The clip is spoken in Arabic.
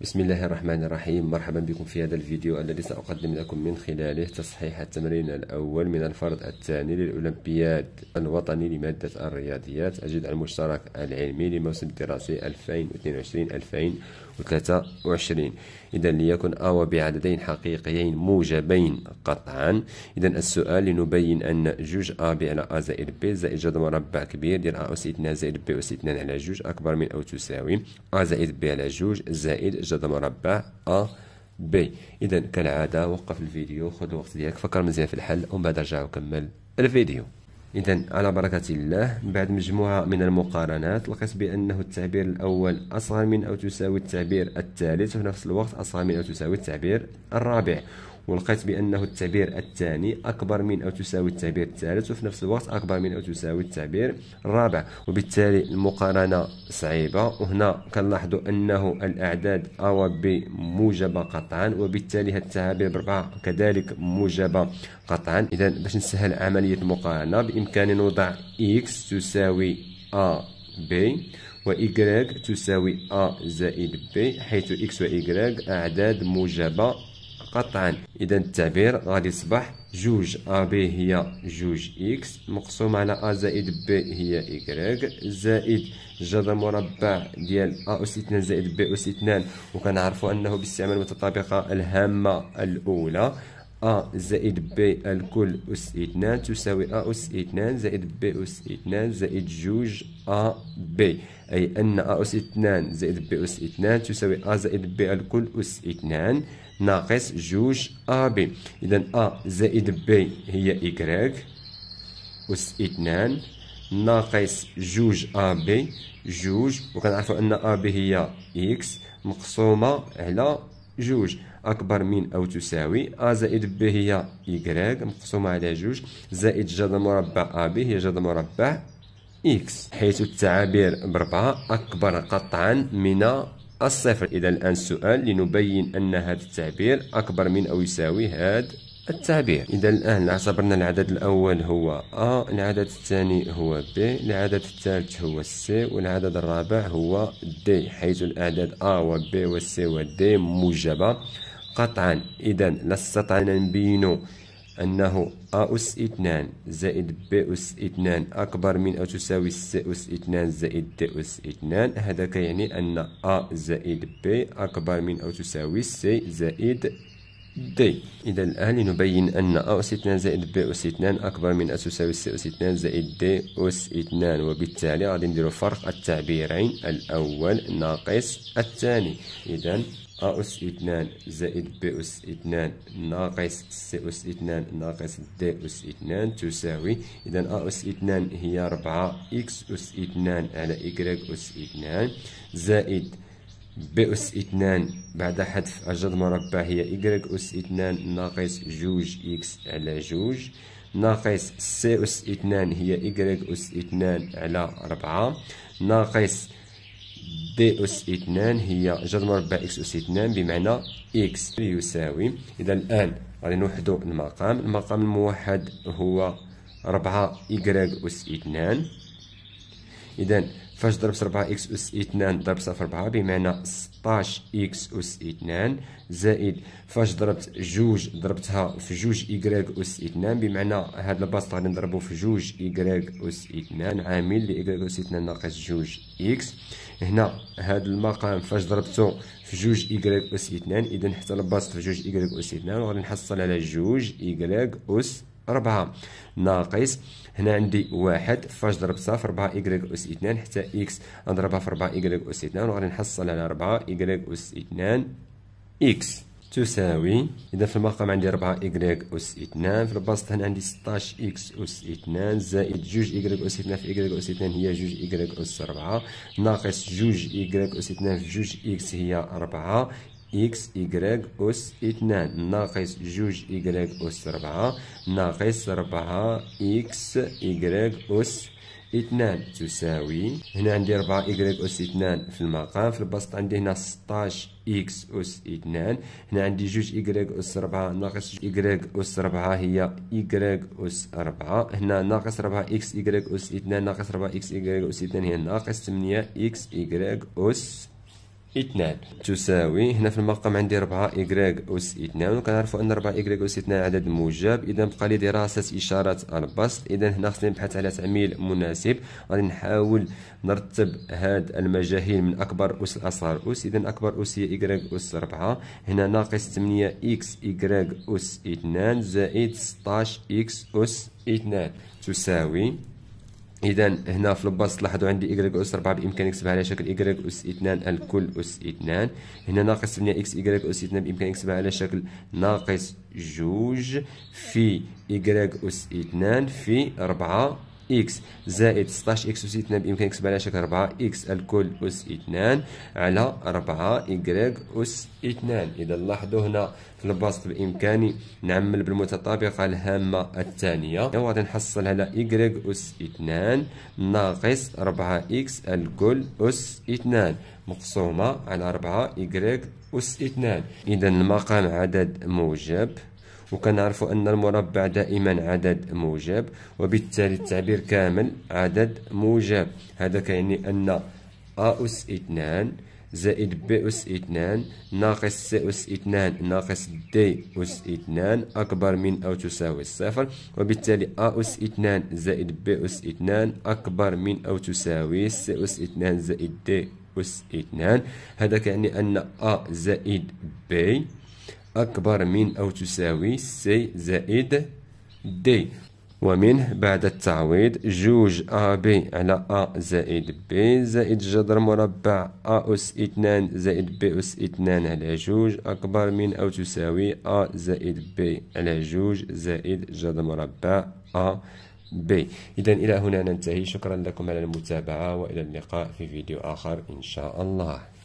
بسم الله الرحمن الرحيم مرحبا بكم في هذا الفيديو الذي سأقدم لكم من خلاله تصحيح التمرين الأول من الفرض الثاني للأولمبياد الوطني لمادة الرياضيات أجد المشترك العلمي لموسم الدراسي 2022-2023 إذا ليكن أو بعددين حقيقيين موجبين قطعا إذا السؤال لنبين أن جوج أ ب على أ زائد ب زائد جذر مربع كبير ديال أ أس 2 زائد ب أس 2 على جوج أكبر من أو تساوي أ زائد ب على جوج زائد زاد مربع أ بي إذا كالعادة وقف الفيديو خذ الوقت ديالك فكر مزيان في الحل ومن بعد رجع وكمل الفيديو إذا على بركة الله بعد مجموعة من المقارنات لقيت بأنه التعبير الأول أصغر من أو تساوي التعبير الثالث وفي نفس الوقت أصغر من أو تساوي التعبير الرابع ولقيت بأنه التعبير الثاني أكبر من أو تساوي التعبير الثالث وفي نفس الوقت أكبر من أو تساوي التعبير الرابع وبالتالي المقارنة صعيبة وهنا كنلاحظوا أنه الأعداد أو موجبة قطعا وبالتالي هذه التعابير بربعة كذلك موجبة قطعا إذا باش نسهل عملية المقارنة بإمكاني نوضع إكس تساوي أ بي و تساوي ا زائد بي حيث اكس و أعداد موجبة قطعا اذا التعبير غادي يصبح جوج ا بي هي جوج اكس مقسوم على ا زائد بي هي ايكغيك زائد جذر مربع ديال ا اس 2 زائد بي اس 2 وكنعرفوا انه باستعمال المتطابقه الهامه الاولى أ زائد ب الكل أس اثنان تساوي أ أس اثنان زائد ب أس اثنان زائد جوج أ ب أي أن أ أس اثنان زائد ب أس اثنان تساوي أ زائد ب الكل أس اثنان ناقص جوج أ ب إذا أ زائد ب هي إكراك أس اثنان ناقص جوج أ ب جوج وكنعرفوا أن أ ب هي إكس مقسومة على جوج أكبر من أو تساوي أ زائد ب هي إيكغيك مقسومة على جوج زائد جذر مربع أ ب هي جذر مربع إكس حيث التعابير بربعة أكبر قطعا من الصفر إذا الآن السؤال لنبين أن هذا التعبير أكبر من أو يساوي هذا التعبير إذا الآن اعتبرنا العدد الأول هو أ العدد الثاني هو ب العدد الثالث هو سي والعدد الرابع هو دي حيث الأعداد أ وب وسي ودي موجبة قطعا إذا نستطيع استطعنا نبينو أنه أ أس 2 زائد ب أس 2 أكبر من أو تساوي سي أس 2 زائد د أس 2 هذا كيعني أن أ زائد ب أكبر من أو تساوي سي زائد دي إذا الآن لنبين أن أ أس 2 زائد ب أس 2 أكبر من أس تساوي سي أس 2 زائد د أس 2 وبالتالي غادي نديرو فرق التعبيرين الأول ناقص الثاني إذا أ أس 2 زائد ب أس 2 ناقص سي أس 2 ناقص د أس 2 تساوي إذا أ أس 2 هي 4 إكس أس 2 على إكراك أس 2 زائد ب أس اثنان بعد حذف أجد مربع هي إيكغيك أس اثنان ناقص جوج إكس على جوج ناقص سي أس اثنان هي إيكغيك أس اثنان على ربعة ناقص دي أس اثنان هي جد مربع إكس أس اثنان بمعنى إكس يساوي إذا الآن غادي نوحدو المقام المقام الموحد هو ربعة إيكغيك أس اثنان إذا فاش ضربت 4 اكس اس 2 ضرب صفر 4 بمعنى 16 اكس اس 2 زائد فاش ضربت جوج ضربتها في جوج y اس 2 بمعنى هاد البسط غادي نضربو في جوج y اس 2 عامل لي y اس 2 ناقص جوج اكس هنا هاد المقام فاش ضربتو في جوج y اس 2 اذا حتى البسط في جوج y اس 2 وغادي نحصل على جوج y اس ربعة ناقص هنا عندي واحد فاش ضرب صفر 4 إيكغيك أوس اثنان حتى إكس نضربها في 4 إيكغيك أوس اثنان وغادي نحصل على 4 إيكغيك أوس اثنان إكس تساوي إذا في المقام عندي 4 إيكغيك أوس اثنان في البسط هنا عندي 16 إكس أوس اثنان زائد جوج إيكغيك أوس اثنان في إيكغيك أوس اثنان هي جوج إيكغيك أوس ربعة ناقص جوج إيكغيك أوس اثنان في جوج إكس هي ربعة إكس إيكغيك أس اتنان ناقص جوج إيكغيك أس ربعة ناقص ربعة إكس إيكغيك أس اثنان تساوي هنا عندي ربعة إيكغيك أس اثنان في المقام في البسط عندي هنا ستاش إكس أس اثنان هنا عندي جوج إيكغيك أس ربعة ناقص جوج إيكغيك أس ربعة هي إيكغيك أس ربعة هنا ناقص ربعة إكس إيكغيك أس اثنان ناقص ربعة إكس إيكغيك أس اثنان هي ناقص ثمانية إكس إيكغيك أس اثنان تساوي هنا في المقام عندي 4 إيكغيك أس اثنان وكنعرفوا أن 4 إيكغيك أس اثنان عدد موجب إذا بقى لي دراسة إشارة البسط إذا هنا خصني نبحث على تعميل مناسب غادي نحاول نرتب هاد المجاهيل من أكبر أس لأصغر أس إذا أكبر أس هي إيكغيك أس 4 هنا ناقص 8 إكس إيكغيك أس اثنان زائد 16 إكس أس اثنان تساوي اذا هنا في الباص لاحظوا عندي ايكغيك اس 4 بامكاني نكتبها على شكل ايكغيك اس 2 الكل اس 2 هنا ناقص 8 اكس ايكغيك اس 2 بامكاني نكتبها على شكل ناقص جوج في ايكغيك اس 2 في 4 اكس زائد 16 اكس اس 2 بامكانك نكتبها على شكل 4 اكس الكل اس 2 على 4 y اس 2 اذا لاحظوا هنا في البسط بامكاني نعمل بالمتطابقه الهامه الثانيه وغادي نحصل على y اس 2 ناقص 4 اكس الكل اس 2 مقسومه على 4 y اس 2 اذا المقام عدد موجب وكنعرفوا أن المربع دائما عدد موجب وبالتالي التعبير كامل عدد موجب هذا كيعني أن أ أس 2 زائد ب أس 2 ناقص س أس 2 ناقص د أس 2 أكبر من أو تساوي الصفر وبالتالي أ أس 2 زائد ب أس 2 أكبر من أو تساوي س أس 2 زائد د أس 2 هذا كيعني أن أ زائد ب أكبر من أو تساوي سي زائد دي ومنه بعد التعويض جوج أ بي على أ زائد بي زائد جذر مربع أ أس اثنان زائد بي أس اثنان على جوج أكبر من أو تساوي أ زائد بي على جوج زائد جذر مربع أ بي إذا إلى هنا ننتهي شكرا لكم على المتابعة وإلى اللقاء في فيديو آخر إن شاء الله